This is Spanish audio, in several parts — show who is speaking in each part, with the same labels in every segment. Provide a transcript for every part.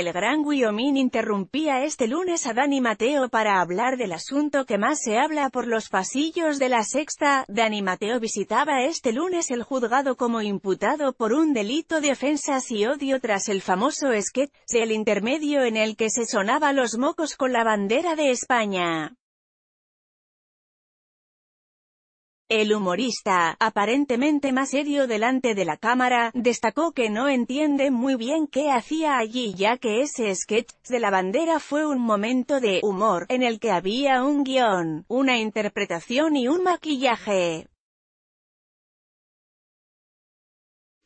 Speaker 1: El gran Wyoming interrumpía este lunes a Dani Mateo para hablar del asunto que más se habla por los pasillos de la sexta. Dani Mateo visitaba este lunes el juzgado como imputado por un delito de ofensas y odio tras el famoso sketch, el intermedio en el que se sonaba los mocos con la bandera de España. El humorista, aparentemente más serio delante de la cámara, destacó que no entiende muy bien qué hacía allí ya que ese sketch de la bandera fue un momento de humor en el que había un guión, una interpretación y un maquillaje.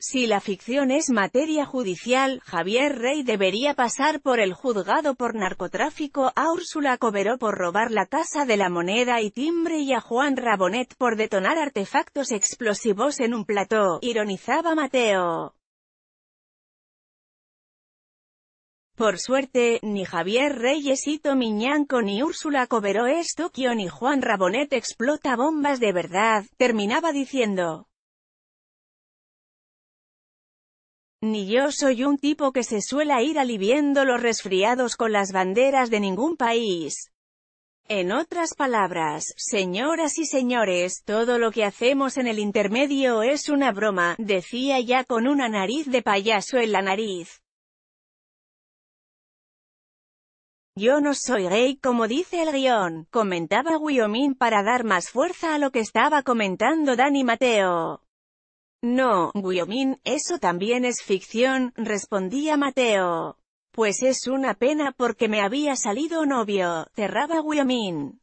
Speaker 1: Si la ficción es materia judicial, Javier Rey debería pasar por el juzgado por narcotráfico, a Úrsula Coberó por robar la Casa de la Moneda y Timbre y a Juan Rabonet por detonar artefactos explosivos en un plató, ironizaba Mateo. Por suerte, ni Javier Reyesito Miñanco ni Úrsula Coberó es Tokio ni Juan Rabonet explota bombas de verdad, terminaba diciendo. Ni yo soy un tipo que se suela ir aliviando los resfriados con las banderas de ningún país. En otras palabras, señoras y señores, todo lo que hacemos en el intermedio es una broma, decía ya con una nariz de payaso en la nariz. Yo no soy gay como dice el guión, comentaba Wyoming para dar más fuerza a lo que estaba comentando Dani Mateo. No, Wyoming, eso también es ficción, respondía Mateo. Pues es una pena porque me había salido novio, cerraba Wyoming.